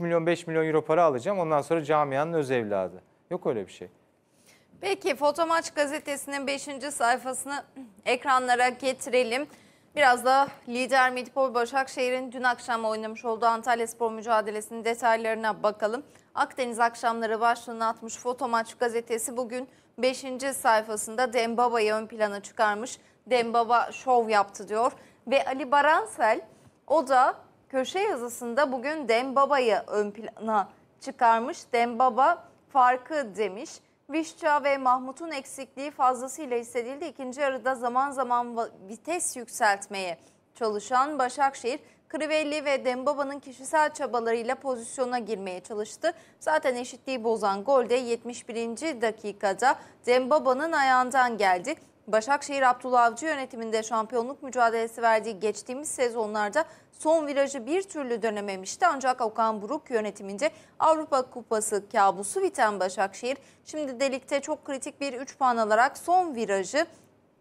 milyon 5 milyon euro para alacağım ondan sonra camianın öz evladı. Yok öyle bir şey. Peki Fotomaç gazetesinin 5. sayfasını ekranlara getirelim. Biraz da lider Medipol Başakşehir'in dün akşam oynamış olduğu Antalya Spor mücadelesinin detaylarına bakalım. Akdeniz akşamları başlığını atmış Fotomaç gazetesi bugün 5. sayfasında Dembaba'yı ön plana çıkarmış. Dembaba şov yaptı diyor. Ve Ali Baransel o da köşe yazısında bugün Dembaba'yı ön plana çıkarmış. Dembaba farkı demiş. Vişça ve Mahmut'un eksikliği fazlasıyla hissedildi. İkinci yarıda zaman zaman vites yükseltmeye çalışan Başakşehir Krivelli ve Dembaba'nın kişisel çabalarıyla pozisyona girmeye çalıştı. Zaten eşitliği bozan gol de 71. dakikada Dembaba'nın ayağından geldi. Başakşehir Abdullah Avcı yönetiminde şampiyonluk mücadelesi verdiği geçtiğimiz sezonlarda son virajı bir türlü dönememişti. Ancak Okan Buruk yönetiminde Avrupa Kupası kabusu biten Başakşehir şimdi delikte çok kritik bir 3 puan alarak son virajı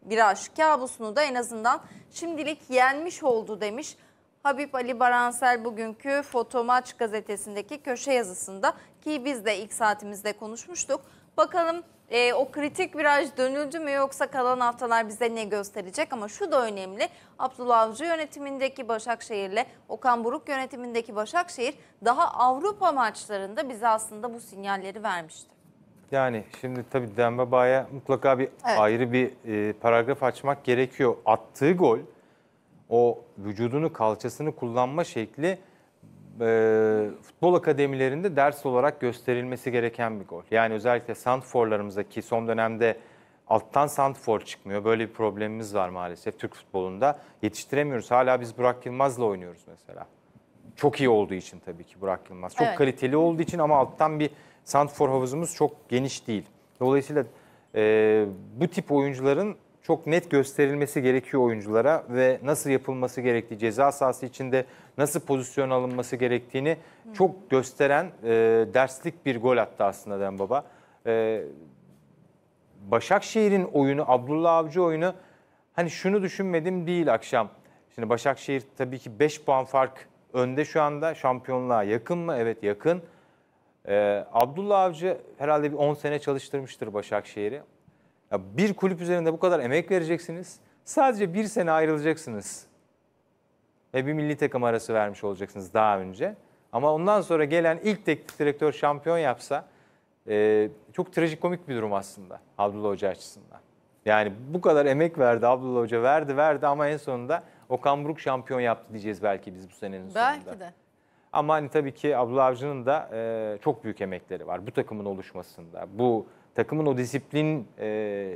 viraj kabusunu da en azından şimdilik yenmiş oldu demiş. Habib Ali Baransel bugünkü Fotomaç gazetesindeki köşe yazısında ki biz de ilk saatimizde konuşmuştuk. Bakalım e, o kritik viraj dönüldü mü yoksa kalan haftalar bize ne gösterecek? Ama şu da önemli. Abdullah Avcı yönetimindeki ile Okan Buruk yönetimindeki Başakşehir daha Avrupa maçlarında bize aslında bu sinyalleri vermişti. Yani şimdi tabii Dembaba'ya mutlaka bir evet. ayrı bir e, paragraf açmak gerekiyor. Attığı gol, o vücudunu, kalçasını kullanma şekli e, futbol akademilerinde ders olarak gösterilmesi gereken bir gol. Yani özellikle santforlarımızda ki son dönemde alttan santfor çıkmıyor. Böyle bir problemimiz var maalesef Türk futbolunda. Yetiştiremiyoruz. Hala biz Burak Yılmaz'la oynuyoruz mesela. Çok iyi olduğu için tabii ki Burak Yılmaz. Çok Evet. kaliteli olduğu için ama alttan bir santfor havuzumuz çok geniş değil. Dolayısıyla e, bu tip oyuncuların çok net gösterilmesi gerekiyor oyunculara ve nasıl yapılması gerektiği, ceza sahası içinde nasıl pozisyon alınması gerektiğini çok gösteren e, derslik bir gol attı aslında Dembaba. E, Başakşehir'in oyunu, Abdullah Avcı oyunu hani şunu düşünmedim değil akşam. Şimdi Başakşehir tabii ki 5 puan fark önde şu anda. Şampiyonluğa yakın mı? Evet yakın. Ee, Abdullah Avcı herhalde bir 10 sene çalıştırmıştır Başakşehir'i. Ya bir kulüp üzerinde bu kadar emek vereceksiniz. Sadece bir sene ayrılacaksınız. Ve bir milli takım arası vermiş olacaksınız daha önce. Ama ondan sonra gelen ilk teknik direktör şampiyon yapsa e, çok trajikomik bir durum aslında Abdullah Hoca açısından. Yani bu kadar emek verdi Abdullah Hoca verdi verdi ama en sonunda Okan Buruk şampiyon yaptı diyeceğiz belki biz bu senenin sonunda. Belki de. Ama hani tabii ki Abdullah Avcı'nın da e, çok büyük emekleri var bu takımın oluşmasında. Bu takımın o disiplin e,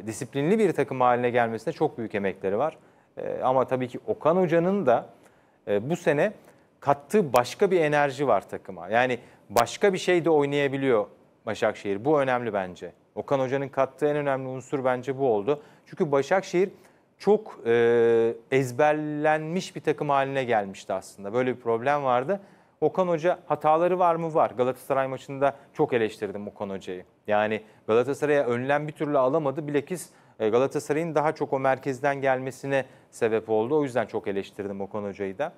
disiplinli bir takım haline gelmesine çok büyük emekleri var. E, ama tabii ki Okan Hoca'nın da e, bu sene kattığı başka bir enerji var takıma. Yani başka bir şey de oynayabiliyor Başakşehir. Bu önemli bence. Okan Hoca'nın kattığı en önemli unsur bence bu oldu. Çünkü Başakşehir çok e, ezberlenmiş bir takım haline gelmişti aslında. Böyle bir problem vardı. Okan Hoca hataları var mı? Var. Galatasaray maçında çok eleştirdim Okan Hoca'yı. Yani Galatasaray'a önlem bir türlü alamadı. bilekiz. E, Galatasaray'ın daha çok o merkezden gelmesine sebep oldu. O yüzden çok eleştirdim Okan Hoca'yı da.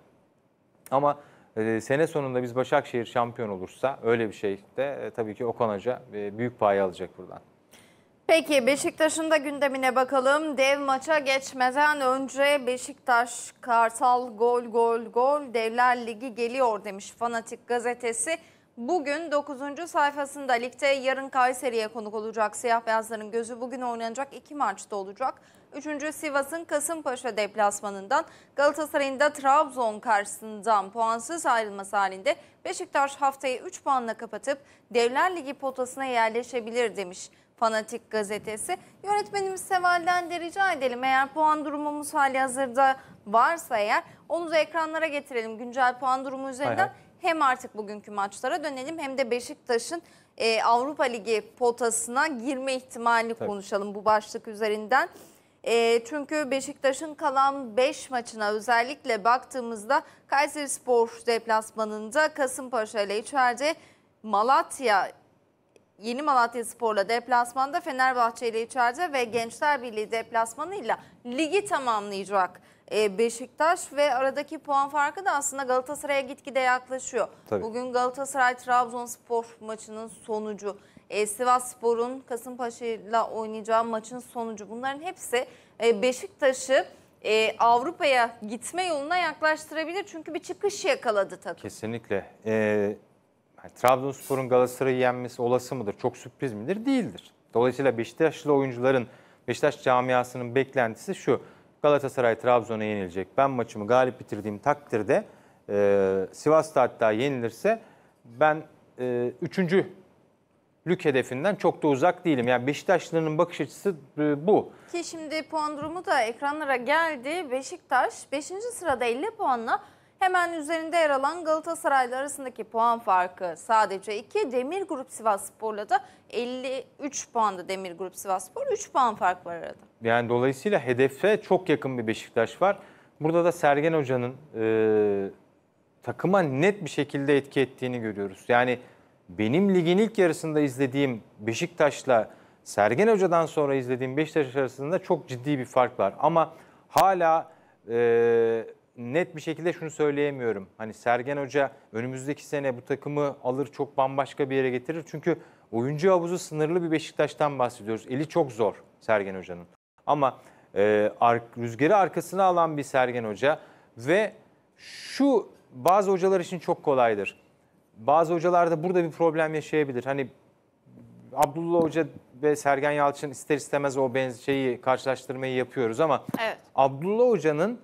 Ama e, sene sonunda biz Başakşehir şampiyon olursa öyle bir şey de e, tabii ki Okan Hoca e, büyük pay alacak buradan. Peki Beşiktaş'ın da gündemine bakalım. Dev maça geçmeden önce Beşiktaş Kartal gol gol gol Devler Ligi geliyor demiş Fanatik gazetesi. Bugün 9. sayfasında ligde yarın Kayseri'ye konuk olacak. Siyah beyazların gözü bugün oynanacak iki maçta olacak. 3. Sivas'ın Kasımpaşa deplasmanından Galatasaray'ın da Trabzon karşısından puansız ayrılması halinde Beşiktaş haftayı 3 puanla kapatıp Devler Ligi potasına yerleşebilir demiş. Fanatik gazetesi. Yönetmenimiz Seval'den de rica edelim eğer puan durumumuz hali hazırda varsa eğer onu da ekranlara getirelim güncel puan durumu üzerinden. Hay hay. Hem artık bugünkü maçlara dönelim hem de Beşiktaş'ın e, Avrupa Ligi potasına girme ihtimali Tabii. konuşalım bu başlık üzerinden. E, çünkü Beşiktaş'ın kalan 5 maçına özellikle baktığımızda Kayseri Spor deplasmanında Kasımpaşa ile içeride Malatya Yeni Malatya Spor'la deplasmanda Fenerbahçe ile içeride ve Gençler Birliği deplasmanıyla ligi tamamlayacak e, Beşiktaş ve aradaki puan farkı da aslında Galatasaray'a gitgide yaklaşıyor. Tabii. Bugün Galatasaray-Trabzonspor maçının sonucu, e, Sivas Spor'un Kasımpaşa ile oynayacağı maçın sonucu bunların hepsi e, Beşiktaş'ı Avrupa'ya gitme yoluna yaklaştırabilir. Çünkü bir çıkış yakaladı takım. Kesinlikle. Ee, Trabzonspor'un Galatasaray'ı yenmesi olası mıdır? Çok sürpriz midir? Değildir. Dolayısıyla Beşiktaşlı oyuncuların, Beşiktaş camiasının beklentisi şu. Galatasaray Trabzon'a yenilecek. Ben maçımı galip bitirdiğim takdirde e, Sivas'ta hatta yenilirse ben e, üçüncü lük hedefinden çok da uzak değilim. Yani Beşiktaşlıların bakış açısı e, bu. Ki şimdi puan durumu da ekranlara geldi. Beşiktaş 5. sırada 50 puanla Hemen üzerinde yer alan Galatasaray ile arasındaki puan farkı sadece 2. Demir Grup Sivas Spor'la da 53 puanda Demir Grup Sivas Spor. 3 puan fark var arada. Yani dolayısıyla hedefe çok yakın bir Beşiktaş var. Burada da Sergen Hoca'nın e, takıma net bir şekilde etki ettiğini görüyoruz. Yani benim ligin ilk yarısında izlediğim Beşiktaş'la Sergen Hoca'dan sonra izlediğim Beşiktaş arasında çok ciddi bir fark var. Ama hala e, net bir şekilde şunu söyleyemiyorum. Hani Sergen Hoca önümüzdeki sene bu takımı alır çok bambaşka bir yere getirir. Çünkü oyuncu havuzu sınırlı bir Beşiktaş'tan bahsediyoruz. Eli çok zor Sergen Hoca'nın. Ama e, ar rüzgarı arkasına alan bir Sergen Hoca ve şu bazı hocalar için çok kolaydır. Bazı hocalarda burada bir problem yaşayabilir. Hani Abdullah Hoca ve Sergen Yalçın ister istemez o benz şeyi karşılaştırmayı yapıyoruz ama evet. Abdullah Hoca'nın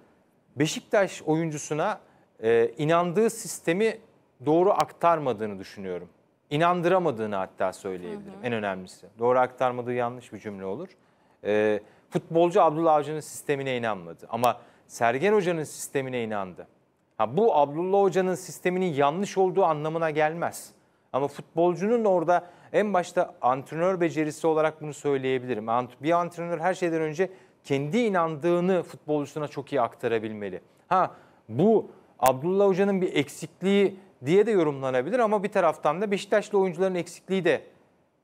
Beşiktaş oyuncusuna e, inandığı sistemi doğru aktarmadığını düşünüyorum. İnandıramadığını hatta söyleyebilirim. Hı hı. En önemlisi. Doğru aktarmadığı yanlış bir cümle olur. E, futbolcu Abdullah Avcı'nın sistemine inanmadı. Ama Sergen Hoca'nın sistemine inandı. Ha, bu Abdullah Hoca'nın sisteminin yanlış olduğu anlamına gelmez. Ama futbolcunun orada en başta antrenör becerisi olarak bunu söyleyebilirim. Bir antrenör her şeyden önce kendi inandığını futbolcusuna çok iyi aktarabilmeli. Ha bu Abdullah Hoca'nın bir eksikliği diye de yorumlanabilir ama bir taraftan da Beşiktaşlı oyuncuların eksikliği de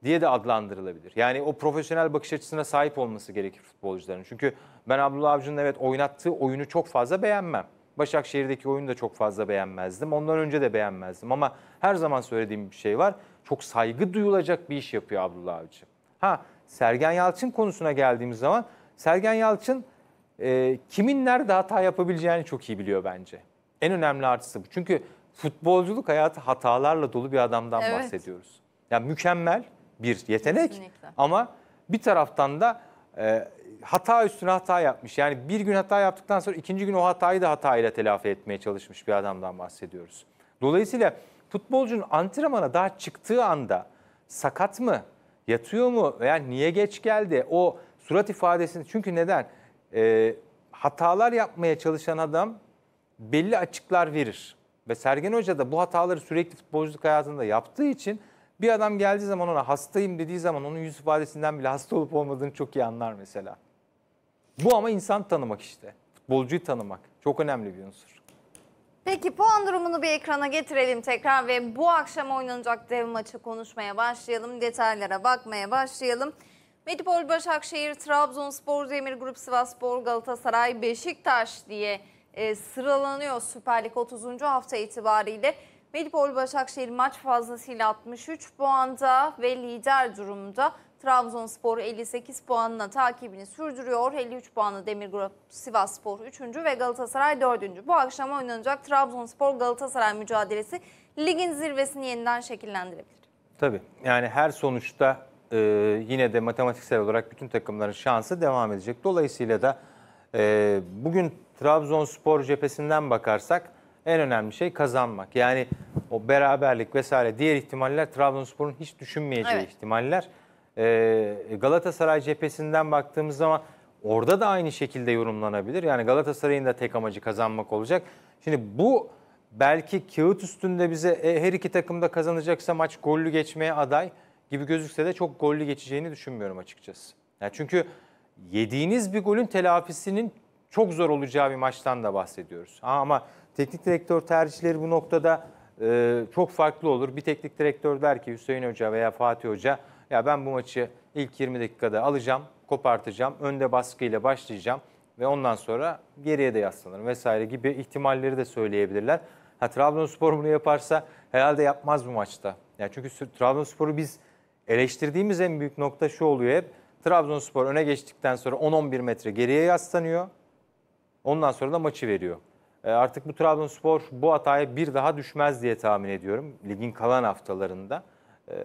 diye de adlandırılabilir. Yani o profesyonel bakış açısına sahip olması gerekir futbolcuların. Çünkü ben Abdullah Avcı'nın evet oynattığı oyunu çok fazla beğenmem. Başakşehir'deki oyunu da çok fazla beğenmezdim. Ondan önce de beğenmezdim ama her zaman söylediğim bir şey var. Çok saygı duyulacak bir iş yapıyor Abdullah Avcı. Ha Sergen Yalçın konusuna geldiğimiz zaman Sergen Yalçın e, kimin nerede hata yapabileceğini çok iyi biliyor bence. En önemli artısı bu. Çünkü futbolculuk hayatı hatalarla dolu bir adamdan evet. bahsediyoruz. Yani mükemmel bir yetenek Kesinlikle. ama bir taraftan da e, hata üstüne hata yapmış. Yani bir gün hata yaptıktan sonra ikinci gün o hatayı da hatayla telafi etmeye çalışmış bir adamdan bahsediyoruz. Dolayısıyla futbolcunun antrenmana daha çıktığı anda sakat mı, yatıyor mu veya niye geç geldi o surat ifadesini çünkü neden? E, hatalar yapmaya çalışan adam belli açıklar verir. Ve Sergen Hoca da bu hataları sürekli futbolculuk hayatında yaptığı için bir adam geldiği zaman ona hastayım dediği zaman onun yüz ifadesinden bile hasta olup olmadığını çok iyi anlar mesela. Bu ama insan tanımak işte. Futbolcuyu tanımak. Çok önemli bir unsur. Peki puan durumunu bir ekrana getirelim tekrar ve bu akşam oynanacak dev maçı konuşmaya başlayalım. Detaylara bakmaya başlayalım. Medipol, Başakşehir, Trabzonspor, Demir Grup, Sivasspor, Galatasaray, Beşiktaş diye e, sıralanıyor Süper Lig 30. hafta itibariyle. Medipol Başakşehir maç fazlasıyla 63 puanda ve lider durumda. Trabzonspor 58 puanla takibini sürdürüyor. 53 puanlı Demir Grup Sivasspor 3. ve Galatasaray 4. Bu akşam oynanacak Trabzonspor Galatasaray mücadelesi ligin zirvesini yeniden şekillendirebilir. Tabii yani her sonuçta e, yine de matematiksel olarak bütün takımların şansı devam edecek. Dolayısıyla da e, bugün Trabzonspor cephesinden bakarsak en önemli şey kazanmak. Yani o beraberlik vesaire diğer ihtimaller Trabzonspor'un hiç düşünmeyeceği evet. ihtimaller. Ee, e, Galatasaray cephesinden baktığımız zaman orada da aynı şekilde yorumlanabilir. Yani Galatasaray'ın da tek amacı kazanmak olacak. Şimdi bu belki kağıt üstünde bize e, her iki takım da kazanacaksa maç gollü geçmeye aday gibi gözükse de çok gollü geçeceğini düşünmüyorum açıkçası. Yani çünkü yediğiniz bir golün telafisinin çok zor olacağı bir maçtan da bahsediyoruz. Ha, ama teknik direktör tercihleri bu noktada e, çok farklı olur. Bir teknik direktör der ki Hüseyin Hoca veya Fatih Hoca ya ben bu maçı ilk 20 dakikada alacağım, kopartacağım, önde baskıyla başlayacağım ve ondan sonra geriye de yaslanırım vesaire gibi ihtimalleri de söyleyebilirler. Ha, Trabzonspor bunu yaparsa herhalde yapmaz bu maçta. Yani çünkü Trabzonspor'u biz Eleştirdiğimiz en büyük nokta şu oluyor hep. Trabzonspor öne geçtikten sonra 10-11 metre geriye yaslanıyor. Ondan sonra da maçı veriyor. E artık bu Trabzonspor bu hataya bir daha düşmez diye tahmin ediyorum. Ligin kalan haftalarında. E,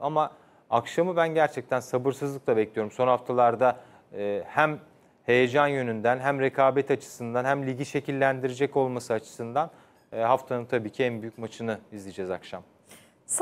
ama akşamı ben gerçekten sabırsızlıkla bekliyorum. Son haftalarda e, hem heyecan yönünden hem rekabet açısından hem ligi şekillendirecek olması açısından e, haftanın tabii ki en büyük maçını izleyeceğiz akşam.